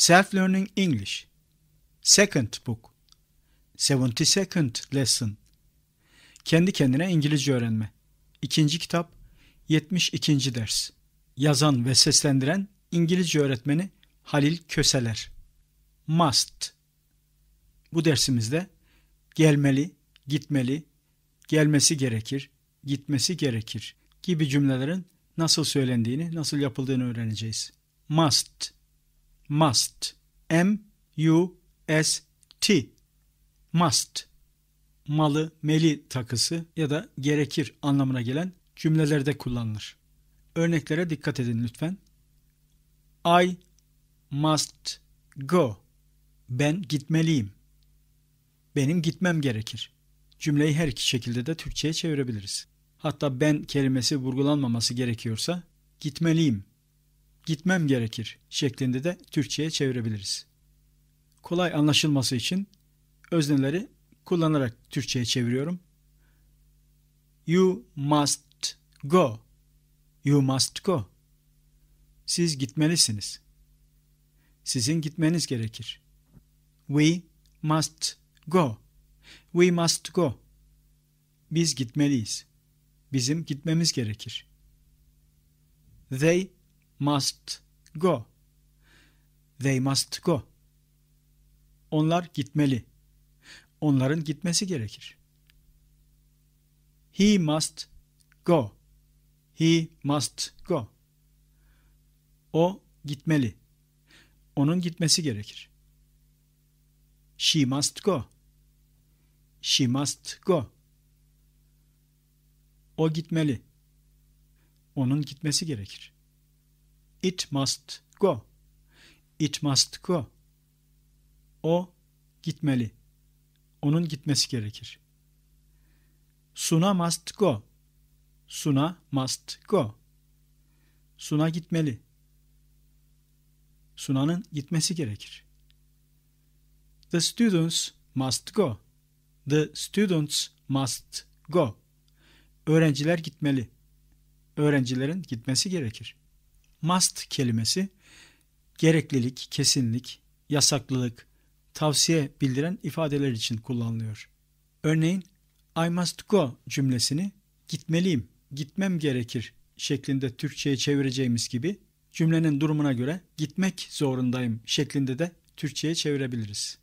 Self-Learning English Second Book 72nd Lesson Kendi kendine İngilizce öğrenme İkinci kitap 72. ders Yazan ve seslendiren İngilizce öğretmeni Halil Köseler Must Bu dersimizde gelmeli, gitmeli, gelmesi gerekir, gitmesi gerekir gibi cümlelerin nasıl söylendiğini, nasıl yapıldığını öğreneceğiz. Must must m u s t must malı meli takısı ya da gerekir anlamına gelen cümlelerde kullanılır. Örneklere dikkat edin lütfen. I must go. Ben gitmeliyim. Benim gitmem gerekir. Cümleyi her iki şekilde de Türkçe'ye çevirebiliriz. Hatta ben kelimesi vurgulanmaması gerekiyorsa gitmeliyim gitmem gerekir şeklinde de Türkçe'ye çevirebiliriz. Kolay anlaşılması için özneleri kullanarak Türkçe'ye çeviriyorum. You must go. You must go. Siz gitmelisiniz. Sizin gitmeniz gerekir. We must go. We must go. Biz gitmeliyiz. Bizim gitmemiz gerekir. They must go. They must go. Onlar gitmeli. Onların gitmesi gerekir. He must go. He must go. O gitmeli. Onun gitmesi gerekir. She must go. She must go. O gitmeli. Onun gitmesi gerekir. It must go. It must go. O gitmeli. Onun gitmesi gerekir. Suna must go. Suna must go. Suna gitmeli. Suna'nın gitmesi gerekir. The students must go. The students must go. Öğrenciler gitmeli. Öğrencilerin gitmesi gerekir must kelimesi gereklilik, kesinlik, yasaklılık, tavsiye bildiren ifadeler için kullanılıyor. Örneğin I must go cümlesini gitmeliyim, gitmem gerekir şeklinde Türkçe'ye çevireceğimiz gibi cümlenin durumuna göre gitmek zorundayım şeklinde de Türkçe'ye çevirebiliriz.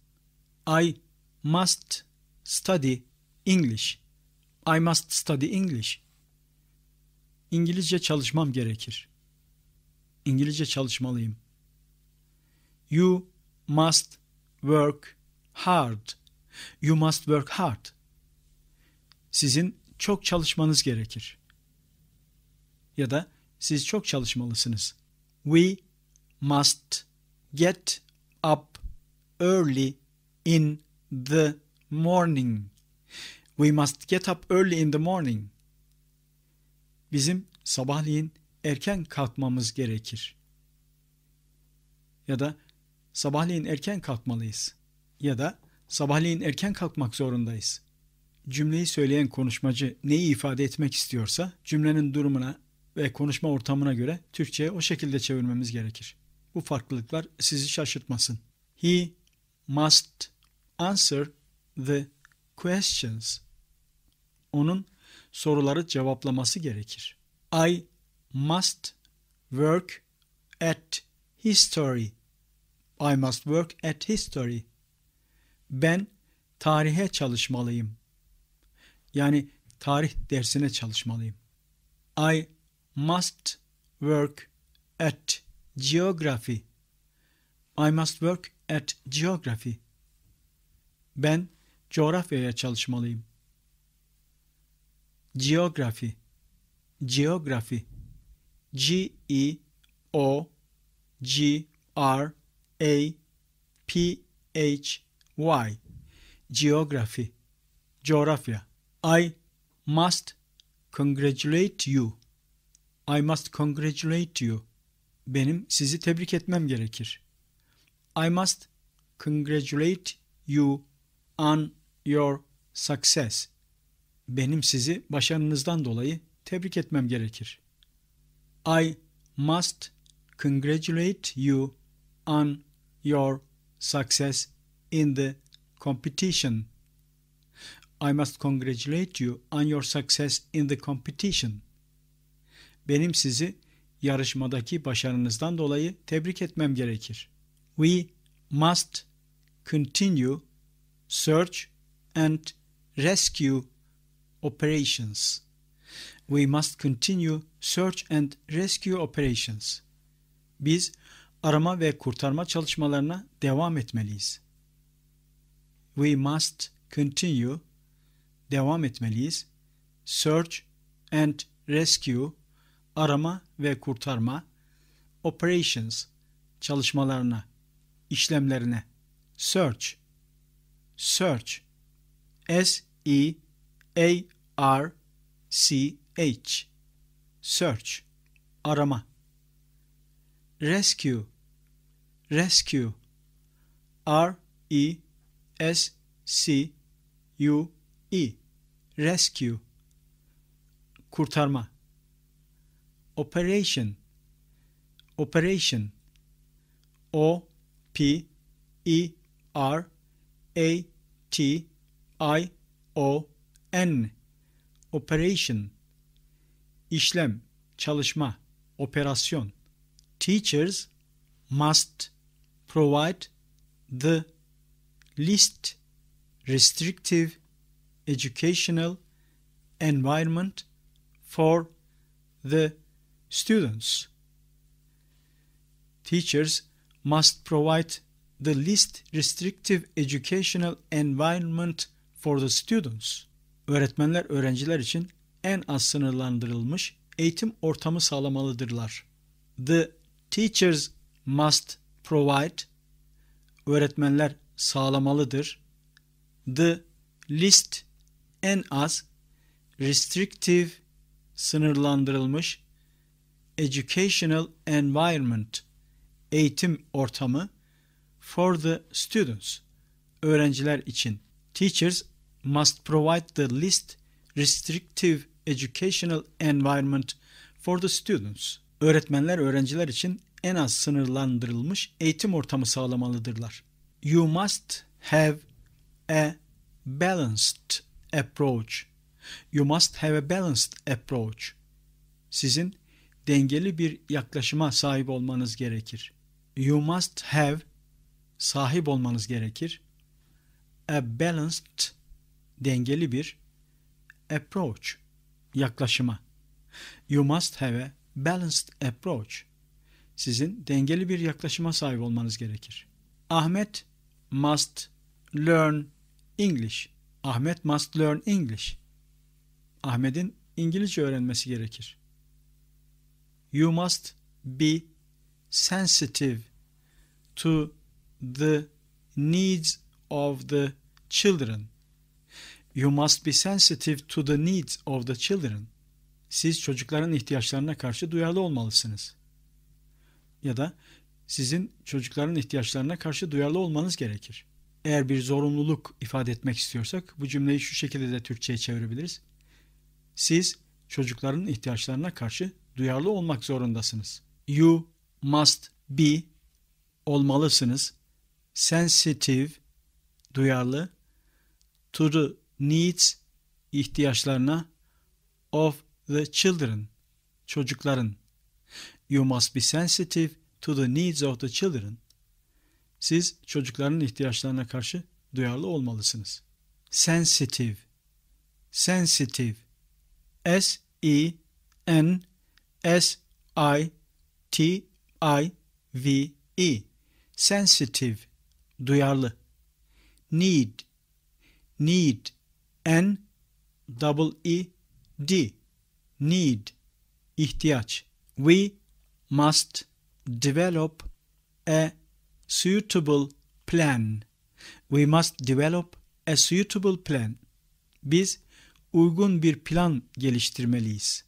I must study English. I must study English. İngilizce çalışmam gerekir. İngilizce çalışmalıyım. You must work hard. You must work hard. Sizin çok çalışmanız gerekir. Ya da siz çok çalışmalısınız. We must get up early in the morning. We must get up early in the morning. Bizim sabahleyin erken kalkmamız gerekir. Ya da sabahleyin erken kalkmalıyız. Ya da sabahleyin erken kalkmak zorundayız. Cümleyi söyleyen konuşmacı neyi ifade etmek istiyorsa cümlenin durumuna ve konuşma ortamına göre Türkçe'ye o şekilde çevirmemiz gerekir. Bu farklılıklar sizi şaşırtmasın. He must answer the questions. Onun soruları cevaplaması gerekir. I must work at history. I must work at history. Ben tarihe çalışmalıyım. Yani tarih dersine çalışmalıyım. I must work at geography. I must work at geography. Ben coğrafyaya çalışmalıyım. Geography. Geography. G E O G R A P H Y Geography Coğrafya I must congratulate you. I must congratulate you. Benim sizi tebrik etmem gerekir. I must congratulate you on your success. Benim sizi başarınızdan dolayı tebrik etmem gerekir. I must congratulate you on your success in the competition. I must congratulate you on your success in the competition. Benim sizi yarışmadaki başarınızdan dolayı tebrik etmem gerekir. We must continue search and rescue operations. We must continue search and rescue operations. Biz arama ve kurtarma çalışmalarına devam etmeliyiz. We must continue devam etmeliyiz. Search and rescue arama ve kurtarma operations çalışmalarına, işlemlerine search search S E A R C H. Search arama. Rescue rescue R E S C U E rescue kurtarma. Operation operation O P E R A T I O N operation işlem, çalışma, operasyon. Teachers must provide the least restrictive educational environment for the students. Teachers must provide the least restrictive educational environment for the students. Öğretmenler öğrenciler için en az sınırlandırılmış eğitim ortamı sağlamalıdırlar. The teachers must provide öğretmenler sağlamalıdır. The least en az restrictive sınırlandırılmış educational environment eğitim ortamı for the students öğrenciler için teachers must provide the least restrictive educational environment for the students. Öğretmenler öğrenciler için en az sınırlandırılmış eğitim ortamı sağlamalıdırlar. You must have a balanced approach. You must have a balanced approach. Sizin dengeli bir yaklaşıma sahip olmanız gerekir. You must have sahip olmanız gerekir. A balanced dengeli bir approach yaklaşıma. You must have a balanced approach. Sizin dengeli bir yaklaşıma sahip olmanız gerekir. Ahmet must learn English. Ahmet must learn English. Ahmet'in İngilizce öğrenmesi gerekir. You must be sensitive to the needs of the children. You must be sensitive to the needs of the children. Siz çocukların ihtiyaçlarına karşı duyarlı olmalısınız. Ya da sizin çocukların ihtiyaçlarına karşı duyarlı olmanız gerekir. Eğer bir zorunluluk ifade etmek istiyorsak bu cümleyi şu şekilde de Türkçe'ye çevirebiliriz. Siz çocukların ihtiyaçlarına karşı duyarlı olmak zorundasınız. You must be olmalısınız. Sensitive duyarlı to the needs ihtiyaçlarına of the children çocukların you must be sensitive to the needs of the children siz çocukların ihtiyaçlarına karşı duyarlı olmalısınız. Sensitive sensitive S E N S I T I V E sensitive duyarlı need need N double E D need ihtiyaç. We must develop a suitable plan. We must develop a suitable plan. Biz uygun bir plan geliştirmeliyiz.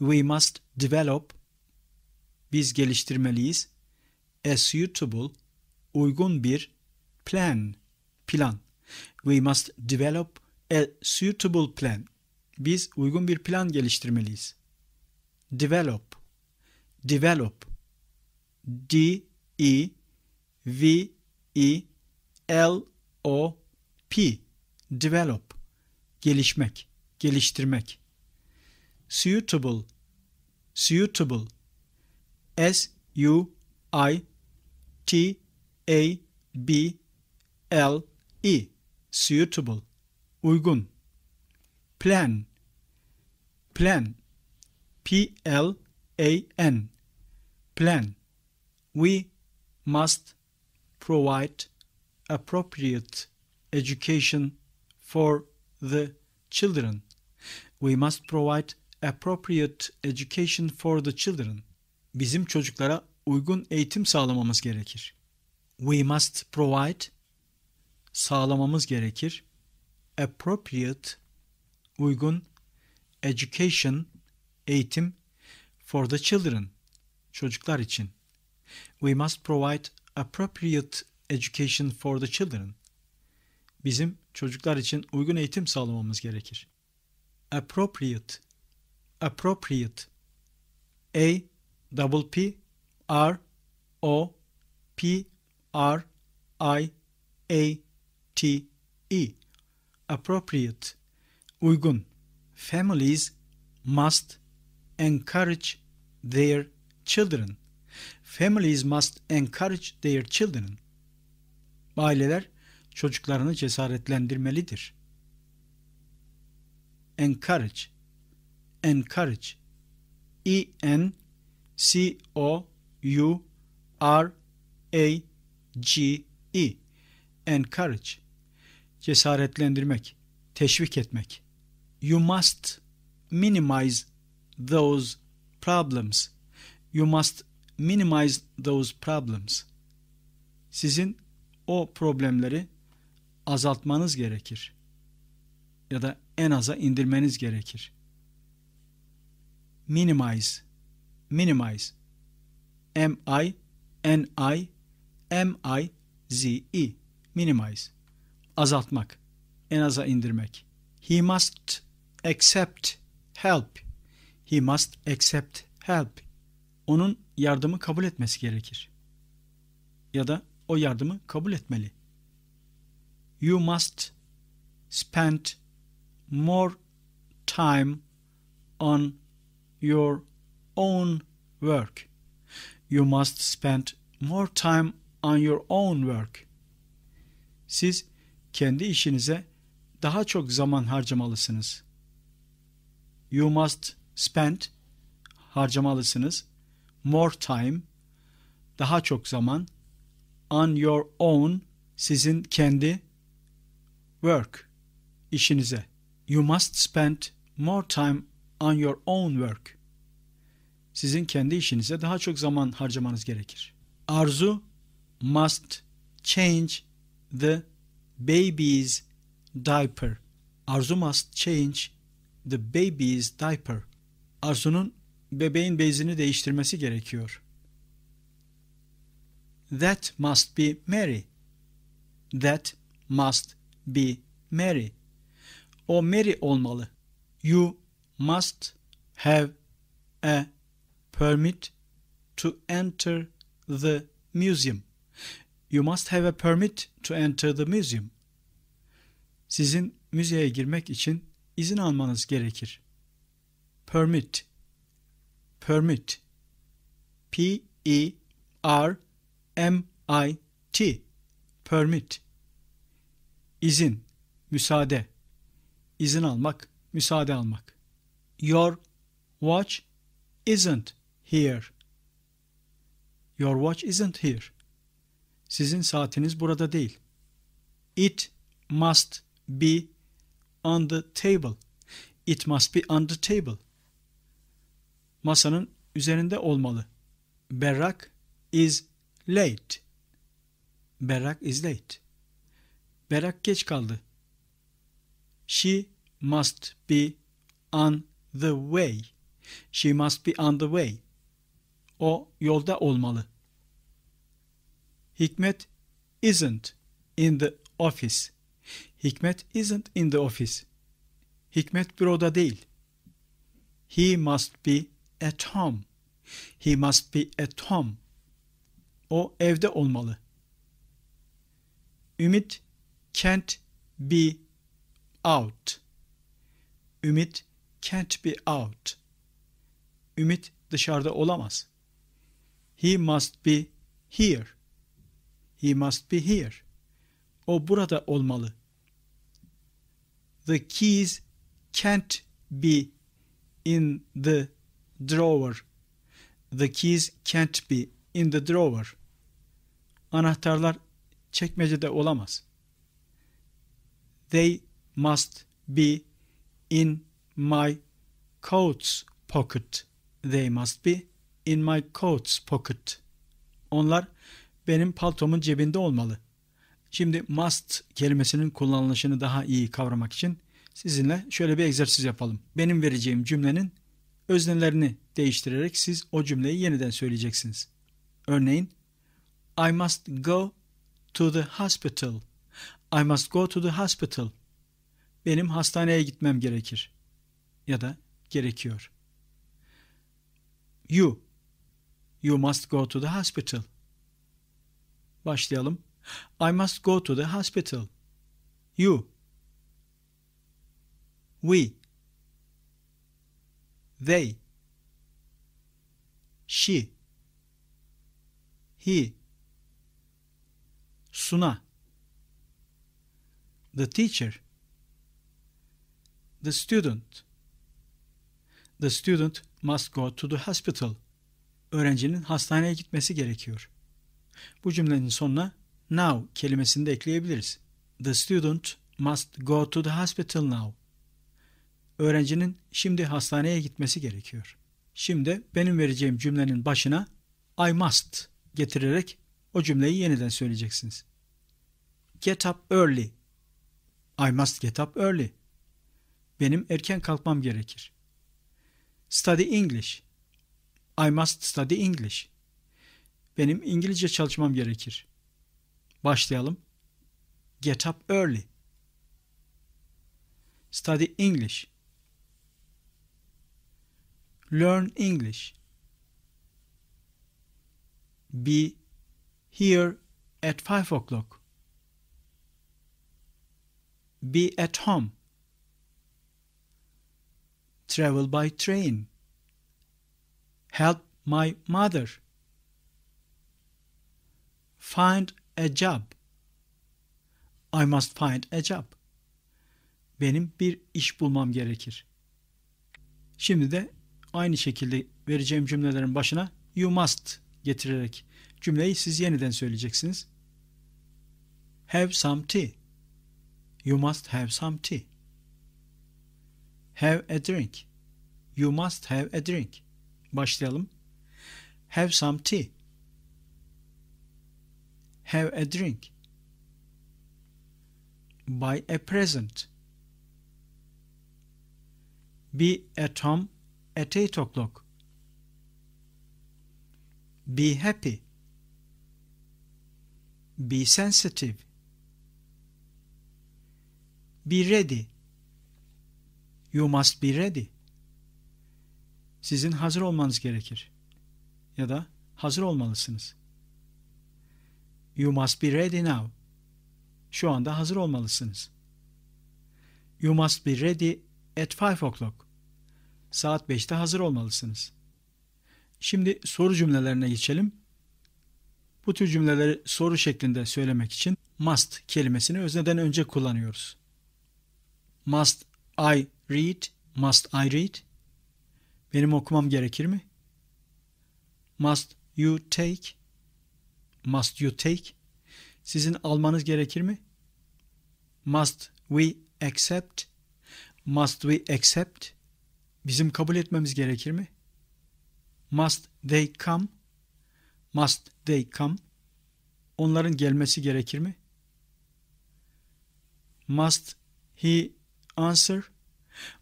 We must develop biz geliştirmeliyiz a suitable uygun bir plan plan We must develop a suitable plan. Biz uygun bir plan geliştirmeliyiz. Develop. Develop. D E V E L O P. Develop. Gelişmek, geliştirmek. Suitable. Suitable. S U I T A B L E suitable, uygun. Plan, plan, P-L-A-N, plan. We must provide appropriate education for the children. We must provide appropriate education for the children. Bizim çocuklara uygun eğitim sağlamamız gerekir. We must provide sağlamamız gerekir. Appropriate, uygun education, eğitim for the children, çocuklar için. We must provide appropriate education for the children. Bizim çocuklar için uygun eğitim sağlamamız gerekir. Appropriate, appropriate, A, double P, R, O, P, R, I, A, T-E appropriate uygun families must encourage their children families must encourage their children aileler çocuklarını cesaretlendirmelidir encourage encourage E N C O U R A G E encourage cesaretlendirmek, teşvik etmek. You must minimize those problems. You must minimize those problems. Sizin o problemleri azaltmanız gerekir. Ya da en aza indirmeniz gerekir. Minimize. Minimize. E. M-I-N-I-M-I-Z-E. Minimize azaltmak, en aza indirmek. He must accept help. He must accept help. Onun yardımı kabul etmesi gerekir. Ya da o yardımı kabul etmeli. You must spend more time on your own work. You must spend more time on your own work. Siz kendi işinize daha çok zaman harcamalısınız. You must spend harcamalısınız. More time daha çok zaman on your own sizin kendi work işinize. You must spend more time on your own work. Sizin kendi işinize daha çok zaman harcamanız gerekir. Arzu must change the baby's diaper. Arzu must change the baby's diaper. Arzu'nun bebeğin bezini değiştirmesi gerekiyor. That must be Mary. That must be Mary. O Mary olmalı. You must have a permit to enter the museum. You must have a permit to enter the museum. Sizin müzeye girmek için izin almanız gerekir. Permit. Permit. P E R M I T. Permit. İzin, müsaade. İzin almak, müsaade almak. Your watch isn't here. Your watch isn't here. Sizin saatiniz burada değil. It must be on the table. It must be on the table. Masanın üzerinde olmalı. Berrak is late. Berrak is late. Berrak geç kaldı. She must be on the way. She must be on the way. O yolda olmalı. Hikmet isn't in the office. Hikmet isn't in the office. Hikmet büroda değil. He must be at home. He must be at home. O evde olmalı. Ümit can't be out. Ümit can't be out. Ümit dışarıda olamaz. He must be here. He must be here. O burada olmalı. The keys can't be in the drawer. The keys can't be in the drawer. Anahtarlar çekmecede olamaz. They must be in my coat's pocket. They must be in my coat's pocket. Onlar benim paltomun cebinde olmalı. Şimdi must kelimesinin kullanılışını daha iyi kavramak için sizinle şöyle bir egzersiz yapalım. Benim vereceğim cümlenin öznelerini değiştirerek siz o cümleyi yeniden söyleyeceksiniz. Örneğin I must go to the hospital. I must go to the hospital. Benim hastaneye gitmem gerekir ya da gerekiyor. You you must go to the hospital. Başlayalım. I must go to the hospital. You. We. They. She. He. Suna. The teacher. The student. The student must go to the hospital. Öğrencinin hastaneye gitmesi gerekiyor. Bu cümlenin sonuna now kelimesini de ekleyebiliriz. The student must go to the hospital now. Öğrencinin şimdi hastaneye gitmesi gerekiyor. Şimdi benim vereceğim cümlenin başına I must getirerek o cümleyi yeniden söyleyeceksiniz. Get up early. I must get up early. Benim erken kalkmam gerekir. Study English. I must study English. Benim İngilizce çalışmam gerekir. Başlayalım. Get up early. Study English. Learn English. Be here at five o'clock. Be at home. Travel by train. Help my mother find a job. I must find a job. Benim bir iş bulmam gerekir. Şimdi de aynı şekilde vereceğim cümlelerin başına you must getirerek cümleyi siz yeniden söyleyeceksiniz. Have some tea. You must have some tea. Have a drink. You must have a drink. Başlayalım. Have some tea have a drink, buy a present, be at home at 8 o'clock, be happy, be sensitive, be ready, you must be ready. Sizin hazır olmanız gerekir ya da hazır olmalısınız. You must be ready now. Şu anda hazır olmalısınız. You must be ready at five o'clock. Saat beşte hazır olmalısınız. Şimdi soru cümlelerine geçelim. Bu tür cümleleri soru şeklinde söylemek için must kelimesini özneden önce kullanıyoruz. Must I read? Must I read? Benim okumam gerekir mi? Must you take? Must you take? Sizin almanız gerekir mi? Must we accept? Must we accept? Bizim kabul etmemiz gerekir mi? Must they come? Must they come? Onların gelmesi gerekir mi? Must he answer?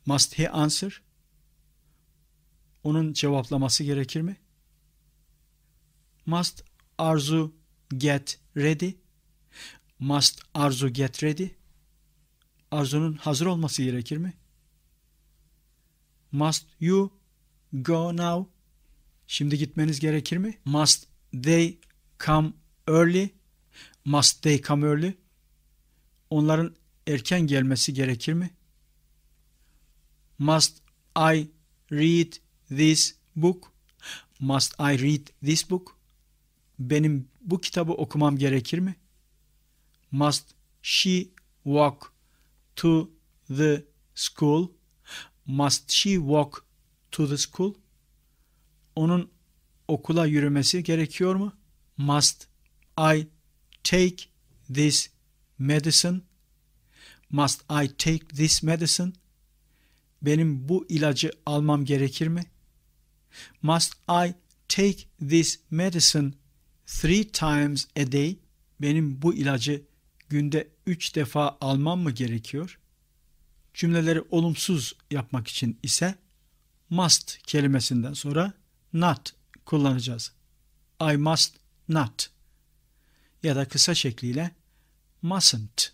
Must he answer? Onun cevaplaması gerekir mi? Must arzu get ready? Must arzu get ready? Arzunun hazır olması gerekir mi? Must you go now? Şimdi gitmeniz gerekir mi? Must they come early? Must they come early? Onların erken gelmesi gerekir mi? Must I read this book? Must I read this book? benim bu kitabı okumam gerekir mi? Must she walk to the school? Must she walk to the school? Onun okula yürümesi gerekiyor mu? Must I take this medicine? Must I take this medicine? Benim bu ilacı almam gerekir mi? Must I take this medicine three times a day benim bu ilacı günde üç defa almam mı gerekiyor? Cümleleri olumsuz yapmak için ise must kelimesinden sonra not kullanacağız. I must not ya da kısa şekliyle mustn't.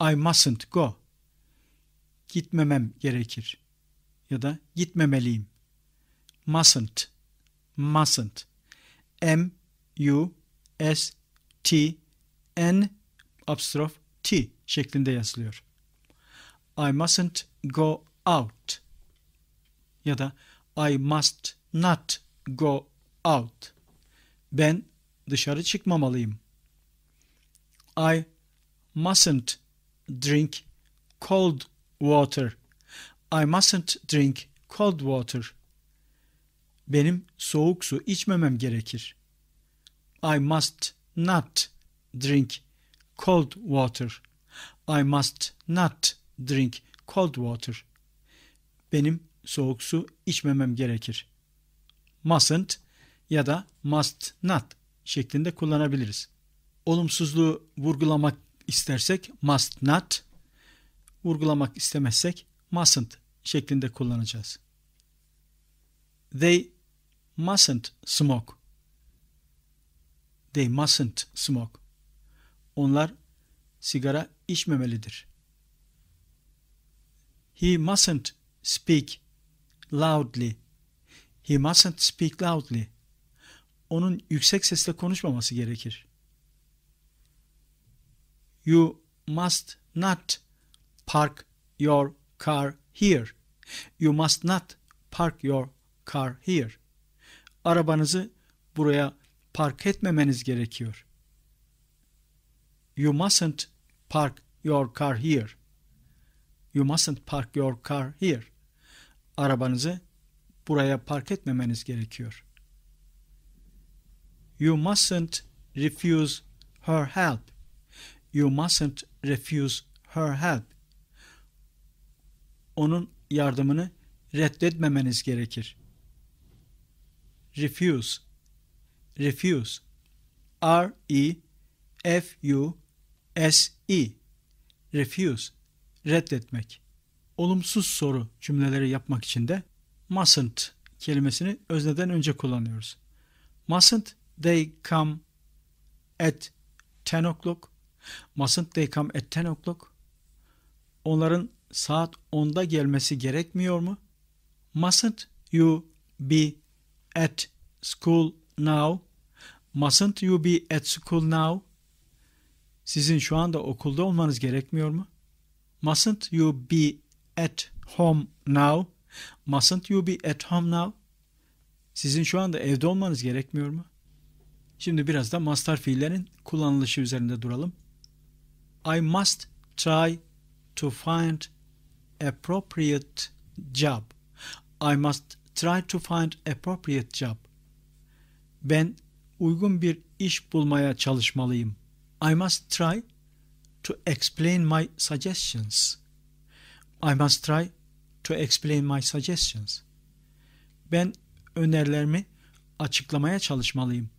I mustn't go. Gitmemem gerekir ya da gitmemeliyim. Mustn't. Mustn't. M U S T N apstrof T şeklinde yazılıyor. I mustn't go out ya da I must not go out. Ben dışarı çıkmamalıyım. I mustn't drink cold water. I mustn't drink cold water. Benim soğuk su içmemem gerekir. I must not drink cold water. I must not drink cold water. Benim soğuk su içmemem gerekir. Mustn't ya da must not şeklinde kullanabiliriz. Olumsuzluğu vurgulamak istersek must not, vurgulamak istemezsek mustn't şeklinde kullanacağız. They mustn't smoke. They mustn't smoke. Onlar sigara içmemelidir. He mustn't speak loudly. He mustn't speak loudly. Onun yüksek sesle konuşmaması gerekir. You must not park your car here. You must not park your car here. Arabanızı buraya park etmemeniz gerekiyor. You mustn't park your car here. You mustn't park your car here. Arabanızı buraya park etmemeniz gerekiyor. You mustn't refuse her help. You mustn't refuse her help. Onun yardımını reddetmemeniz gerekir. Refuse refuse. R E F U S E refuse reddetmek. Olumsuz soru cümleleri yapmak için de mustn't kelimesini özneden önce kullanıyoruz. Mustn't they come at 10 o'clock? Mustn't they come at 10 o'clock? Onların saat 10'da gelmesi gerekmiyor mu? Mustn't you be at school now? Mustn't you be at school now? Sizin şu anda okulda olmanız gerekmiyor mu? Mustn't you be at home now? Mustn't you be at home now? Sizin şu anda evde olmanız gerekmiyor mu? Şimdi biraz da mastar fiillerin kullanılışı üzerinde duralım. I must try to find appropriate job. I must try to find appropriate job. Ben uygun bir iş bulmaya çalışmalıyım. I must try to explain my suggestions. I must try to explain my suggestions. Ben önerilerimi açıklamaya çalışmalıyım.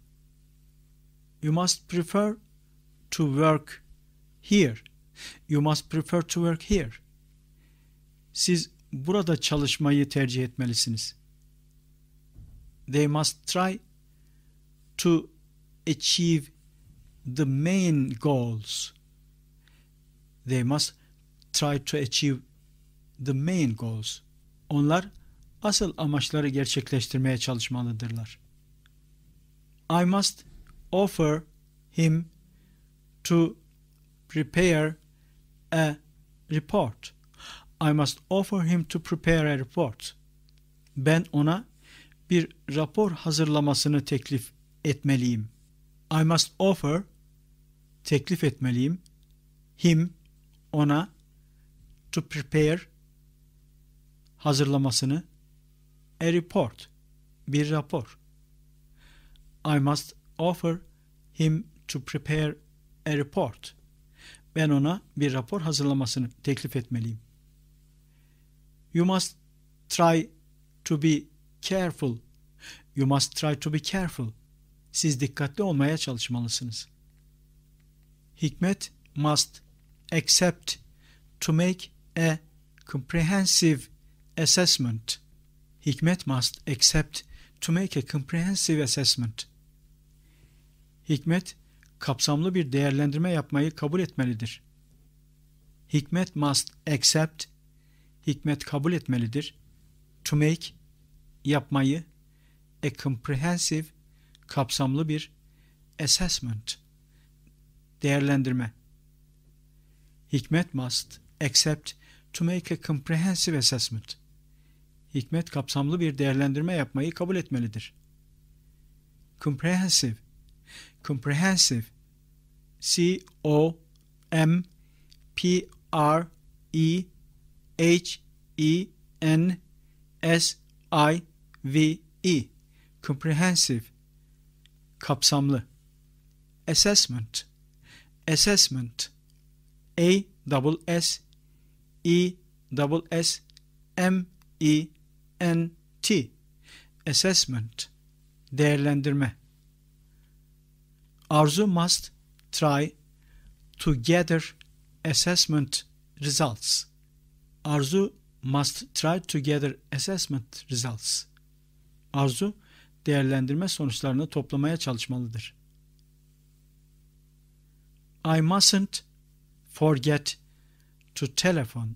You must prefer to work here. You must prefer to work here. Siz burada çalışmayı tercih etmelisiniz. They must try to achieve the main goals. They must try to achieve the main goals. Onlar asıl amaçları gerçekleştirmeye çalışmalıdırlar. I must offer him to prepare a report. I must offer him to prepare a report. Ben ona bir rapor hazırlamasını teklif etmeliyim. I must offer teklif etmeliyim. Him ona to prepare hazırlamasını a report bir rapor. I must offer him to prepare a report. Ben ona bir rapor hazırlamasını teklif etmeliyim. You must try to be careful. You must try to be careful siz dikkatli olmaya çalışmalısınız. Hikmet must accept to make a comprehensive assessment. Hikmet must accept to make a comprehensive assessment. Hikmet kapsamlı bir değerlendirme yapmayı kabul etmelidir. Hikmet must accept, hikmet kabul etmelidir. To make, yapmayı, a comprehensive kapsamlı bir assessment, değerlendirme. Hikmet must accept to make a comprehensive assessment. Hikmet kapsamlı bir değerlendirme yapmayı kabul etmelidir. Comprehensive, comprehensive, C O M P R E H E N S I V E, comprehensive kapsamlı. Assessment, assessment, A double S, E double S, M E N T, assessment, değerlendirme. Arzu must try to gather assessment results. Arzu must try to gather assessment results. Arzu değerlendirme sonuçlarını toplamaya çalışmalıdır. I mustn't forget to telephone.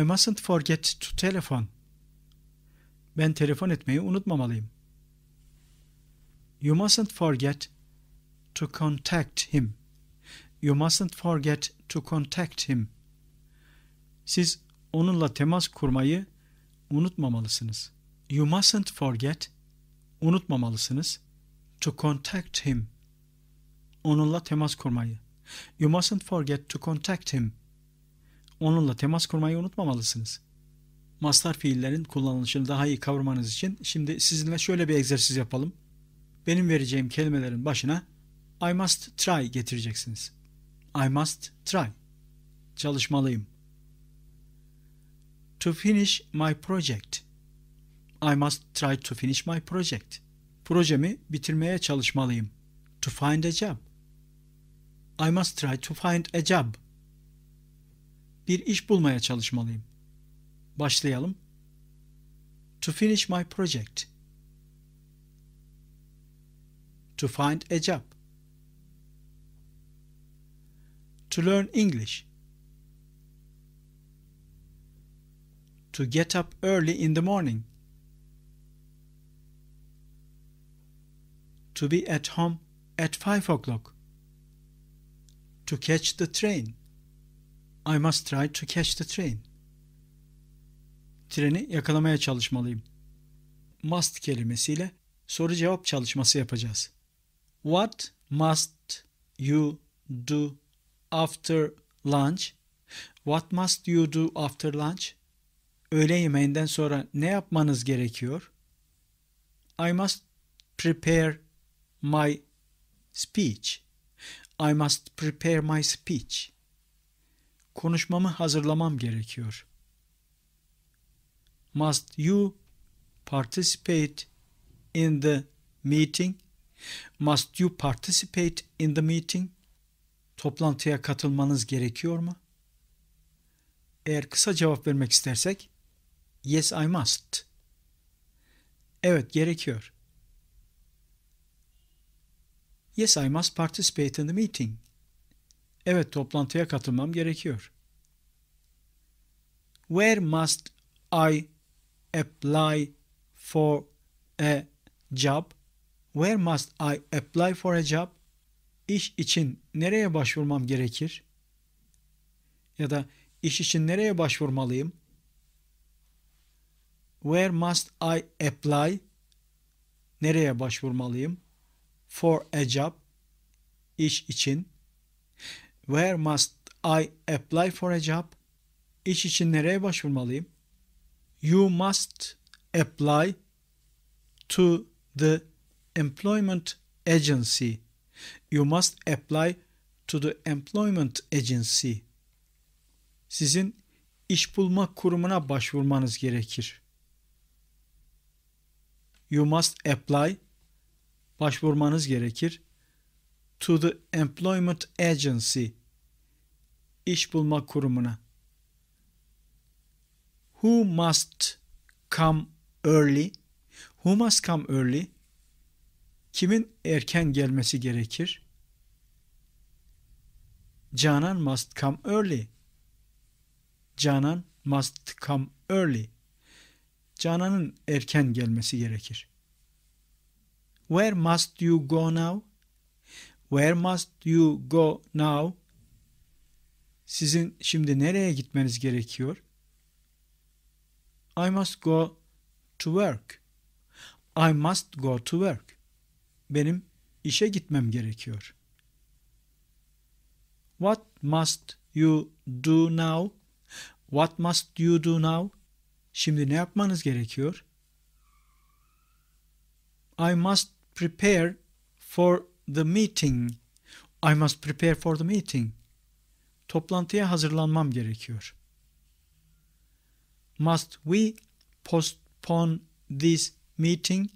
I mustn't forget to telephone. Ben telefon etmeyi unutmamalıyım. You mustn't forget to contact him. You mustn't forget to contact him. Siz onunla temas kurmayı unutmamalısınız. You mustn't forget unutmamalısınız to contact him. Onunla temas kurmayı. You mustn't forget to contact him. Onunla temas kurmayı unutmamalısınız. Mastar fiillerin kullanılışını daha iyi kavramanız için şimdi sizinle şöyle bir egzersiz yapalım. Benim vereceğim kelimelerin başına I must try getireceksiniz. I must try. Çalışmalıyım. To finish my project. I must try to finish my project. Projemi bitirmeye çalışmalıyım. To find a job. I must try to find a job. Bir iş bulmaya çalışmalıyım. Başlayalım. To finish my project. To find a job. To learn English. To get up early in the morning. to be at home at five o'clock. To catch the train. I must try to catch the train. Treni yakalamaya çalışmalıyım. Must kelimesiyle soru cevap çalışması yapacağız. What must you do after lunch? What must you do after lunch? Öğle yemeğinden sonra ne yapmanız gerekiyor? I must prepare my speech. I must prepare my speech. Konuşmamı hazırlamam gerekiyor. Must you participate in the meeting? Must you participate in the meeting? Toplantıya katılmanız gerekiyor mu? Eğer kısa cevap vermek istersek, yes I must. Evet gerekiyor. Yes, I must participate in the meeting. Evet, toplantıya katılmam gerekiyor. Where must I apply for a job? Where must I apply for a job? İş için nereye başvurmam gerekir? Ya da iş için nereye başvurmalıyım? Where must I apply? Nereye başvurmalıyım? for a job iş için where must I apply for a job İş için nereye başvurmalıyım you must apply to the employment agency you must apply to the employment agency sizin iş bulma kurumuna başvurmanız gerekir you must apply başvurmanız gerekir. To the Employment Agency iş bulma kurumuna. Who must come early? Who must come early? Kimin erken gelmesi gerekir? Canan must come early. Canan must come early. Canan'ın erken gelmesi gerekir. Where must you go now? Where must you go now? Sizin şimdi nereye gitmeniz gerekiyor? I must go to work. I must go to work. Benim işe gitmem gerekiyor. What must you do now? What must you do now? Şimdi ne yapmanız gerekiyor? I must prepare for the meeting. I must prepare for the meeting. Toplantıya hazırlanmam gerekiyor. Must we postpone this meeting?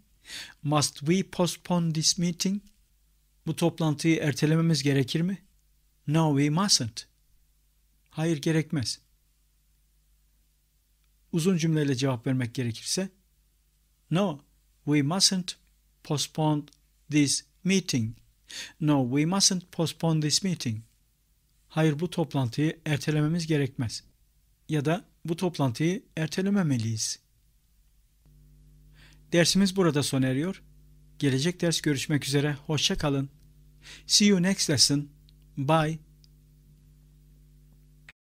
Must we postpone this meeting? Bu toplantıyı ertelememiz gerekir mi? No, we mustn't. Hayır, gerekmez. Uzun cümleyle cevap vermek gerekirse No, we mustn't postpone this meeting. No, we mustn't postpone this meeting. Hayır bu toplantıyı ertelememiz gerekmez. Ya da bu toplantıyı ertelememeliyiz. Dersimiz burada sona eriyor. Gelecek ders görüşmek üzere. Hoşça kalın. See you next lesson. Bye.